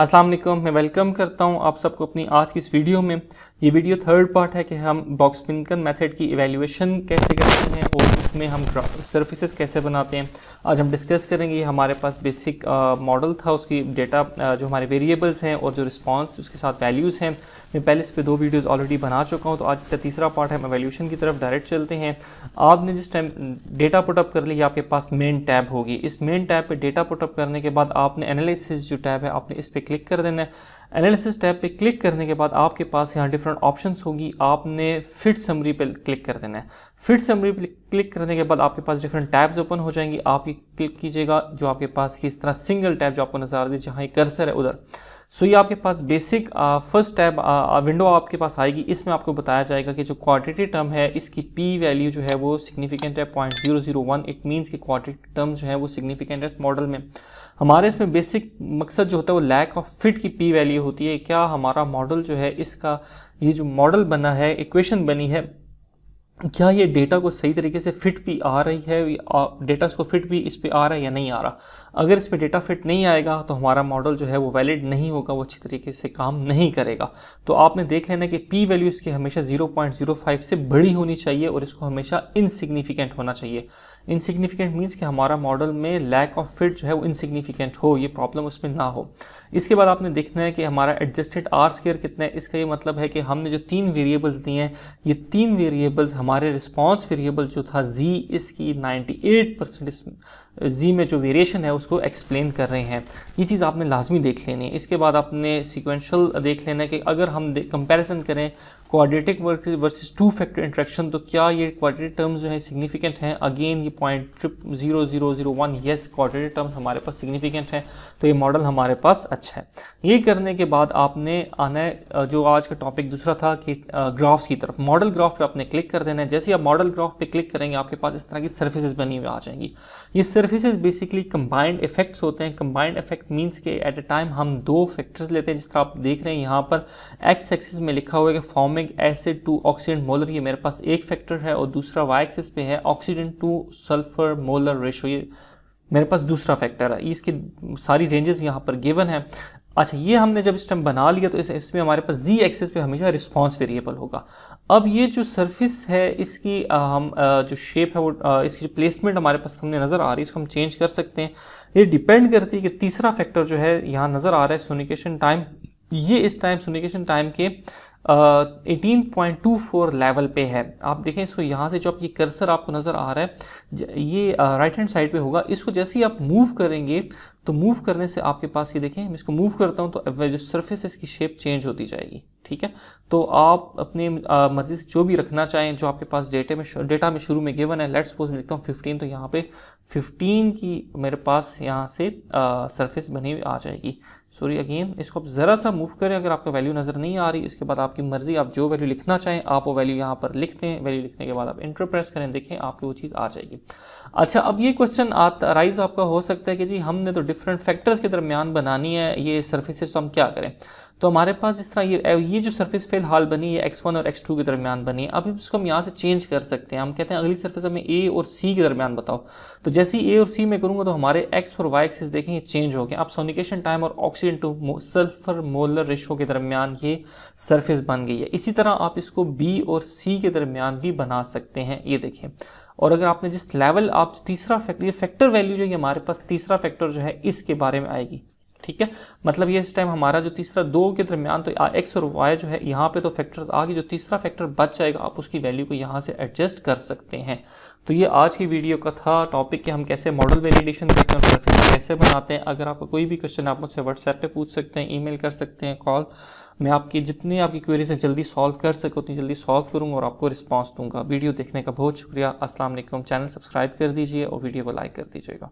अस्सलाम वालेकुम मैं वेलकम करता हूं आप सबको अपनी आज की इस वीडियो में ये वीडियो थर्ड पार्ट है कि हम बॉक्स पिनकन मेथड की इवैल्यूएशन कैसे करते हैं और उसमें हम सर्फिसज कैसे बनाते हैं आज हम डिस्कस करेंगे हमारे पास बेसिक मॉडल था उसकी डेटा जो हमारे वेरिएबल्स हैं और जो रिस्पॉन्स उसके साथ वैल्यूज़ हैं मैं पहले इस पर दो वीडियोज़ ऑलरेडी बना चुका हूँ तो आज इसका तीसरा पार्ट हम एवेल्यूशन की तरफ डायरेक्ट चलते हैं आपने जिस टाइम डेटा पुटअप कर लिया आपके पास मेन टैब होगी इस मेन टैब पर डेटा पुटअप करने के बाद आपने एनालिसिस जो टैब है आपने इस पर पे क्लिक कर देना है एनालिसिस टैब पे क्लिक करने के बाद आपके पास यहाँ डिफरेंट ऑप्शंस होगी आपने फिट समरी पे क्लिक कर देना है फिट समरी पे क्लिक करने के बाद आपके पास डिफरेंट टैब्स ओपन हो जाएंगी आप क्लिक कीजिएगा जो आपके पास की इस तरह सिंगल टैब जो आपको नजर आ रही है जहाँ कर्सर है उधर सो ये आपके पास बेसिक फर्स्ट टैब विंडो आपके पास आएगी इसमें आपको बताया जाएगा कि जो क्वाटिटी टर्म है इसकी पी वैल्यू जो है वो सिग्निफिकेंट है point zero zero one it means कि क्वाड्रेटिव टर्म जो है वो सिग्निफिकेंट है इस मॉडल में हमारे इसमें बेसिक मकसद जो होता है वो लैक ऑफ फिट की पी वैल्यू होती है क्या हमारा मॉडल जो है इसका ये जो मॉडल बना है इक्वेशन बनी है क्या ये डेटा को सही तरीके से फिट भी आ रही है डेटा इसको फिट भी इस पर आ रहा है या नहीं आ रहा अगर इस पर डेटा फिट नहीं आएगा तो हमारा मॉडल जो है वो वैलिड नहीं होगा वो अच्छी तरीके से काम नहीं करेगा तो आपने देख लेना कि पी वैल्यू इसकी हमेशा 0.05 से बड़ी होनी चाहिए और इसको हमेशा इनसिग्निफिकेंट होना चाहिए इनसिग्निफिकेंट मीन्स कि हमारा मॉडल में लैक ऑफ फिट जो है वो इनसिग्निफिकेंट हो ये प्रॉब्लम उसमें ना हो इसके बाद आपने देखना है कि हमारा एडजस्टेड आर स्केयर कितना है इसका ये मतलब है कि हमने जो तीन वेरिएबल्स दिए हैं ये तीन वेरिएबल्स हमारे हमारे रिस्पॉन्स वेरिएबल जो था जी इसकी 98 परसेंट जी में जो वेरिएशन है उसको एक्सप्लेन कर रहे हैं ये चीज़ आपने लाजमी देख लेनी है इसके बाद आपने सिक्वेंशल देख लेना है कि अगर हम कंपैरिजन करें quadratic versus two factor interaction तो क्या ये क्वाड्रेटिक टर्म्स जो हैं सिग्निफिकेंट हैं अगेन ये point triple zero zero zero one yes quadratic terms हमारे पास सिग्निफिकेंट हैं तो ये मॉडल हमारे पास अच्छा है ये करने के बाद आपने आना है जो आज का टॉपिक दूसरा था कि ग्राफ्स की तरफ मॉडल ग्राफ पे आपने क्लिक कर देना करना है जैसे आप मॉडल ग्राफ पे क्लिक करेंगे आपके पास इस तरह की सर्फेसिस बनी हुई आ जाएंगी ये सर्फेसिस बेसिकली कंबाइंड इफेक्ट्स होते हैं कंबाइंड इफेक्ट मीन्स के एट अ टाइम हम दो फैक्टर्स लेते हैं जिस तरह आप देख रहे हैं यहाँ पर एक्स एक्सिस में लिखा हुआ है कि formic acid to oxidant molar ये मेरे पास एक फैक्टर है और दूसरा वाई एक्सिस पे है oxidant to sulphur molar ratio ये मेरे पास दूसरा फैक्टर है इसकी सारी रेंजेस यहाँ पर गिवन है अच्छा ये हमने जब टाइम बना लिया तो इस इसमें हमारे पास जी एक्सेस पे हमेशा रिस्पॉन्स वेरिएबल होगा अब ये जो सर्फिस है इसकी आ, हम आ, जो शेप है वो आ, इसकी जो प्लेसमेंट हमारे पास हमने नज़र आ रही है इसको हम चेंज कर सकते हैं ये डिपेंड करती है कि तीसरा फैक्टर जो है यहाँ नज़र आ रहा है सोनिकेशन टाइम ये इस टाइम सोनिकेशन टाइम के eighteen point two four level पे है आप देखें इसको यहाँ से जो आप ये कर्सर आपको नज़र आ रहा है ये राइट हैंड साइड पे होगा इसको जैसे ही आप मूव करेंगे तो मूव करने से आपके पास ये देखें मैं इसको मूव करता हूँ तो जो सर्फेस इसकी शेप चेंज होती जाएगी ठीक है तो आप अपने मर्जी से जो भी रखना चाहें जो आपके पास डेटे में डेटा में शुरू में गिवन है लेट्स सपोज मैं लिखता हूँ फिफ्टीन तो यहाँ पे फिफ्टीन की मेरे पास यहाँ से सर्फेस बनी हुई आ जाएगी सॉरी अगेन इसको आप ज़रा सा मूव करें अगर आपका वैल्यू नज़र नहीं आ रही इसके बाद आप आपकी मर्ज़ी आप जो वैल्यू लिखना चाहें आप वो वैल्यू यहाँ पर लिखते हैं वैल्यू लिखने के बाद आप इंटर प्रेस करें देखें आपकी वो चीज़ आ जाएगी अच्छा अब ये क्वेश्चन राइज आपका हो सकता है कि जी हमने तो डिफरेंट फैक्टर्स के दरमियान बनानी है ये सर्फिसेज तो हम क्या करें तो हमारे पास इस तरह ये ये जो सरफेस फिलहाल बनी है एक्स वन और एक्स टू के दरमियान बनी है अभी इसको हम यहाँ से चेंज कर सकते हैं हम कहते हैं अगली सरफेस हमें ए और सी के दरमियान बताओ तो जैसे ही ए और सी में करूँगा तो हमारे एक्स और वाई एक्सिस ये चेंज हो गए अब सोनिकेशन टाइम और oxygen to sulphur molar ratio के दरमियान ये सर्फेस बन गई है इसी तरह आप इसको बी और सी के दरमियान भी बना सकते हैं ये देखें और अगर आपने जिस लेवल आप तीसरा फैक्टर ये फैक्टर वैल्यू जो है हमारे पास तीसरा फैक्टर जो है इसके बारे में आएगी ठीक है मतलब ये इस टाइम हमारा जो तीसरा दो के दरमियान तो एक्स और वाई जो है यहाँ पे तो फैक्टर आगे जो तीसरा फैक्टर बच जाएगा आप उसकी वैल्यू को यहाँ से एडजस्ट कर सकते हैं तो ये आज की वीडियो का था टॉपिक के हम कैसे मॉडल वेरिएशन देखते हैं ग्राफिक कैसे बनाते हैं अगर आपका कोई भी क्वेश्चन आप मुझसे व्हाट्सएप पर पूछ सकते हैं ई कर सकते हैं कॉल मैं आपकी जितनी आपकी क्वेरीज हैं जल्दी सॉल्व कर सकूँ उतनी जल्दी सॉल्व करूँगा और आपको रिस्पॉन्स दूंगा वीडियो देखने का बहुत शुक्रिया असलम चैनल सब्सक्राइब कर दीजिए और वीडियो को लाइक कर दीजिएगा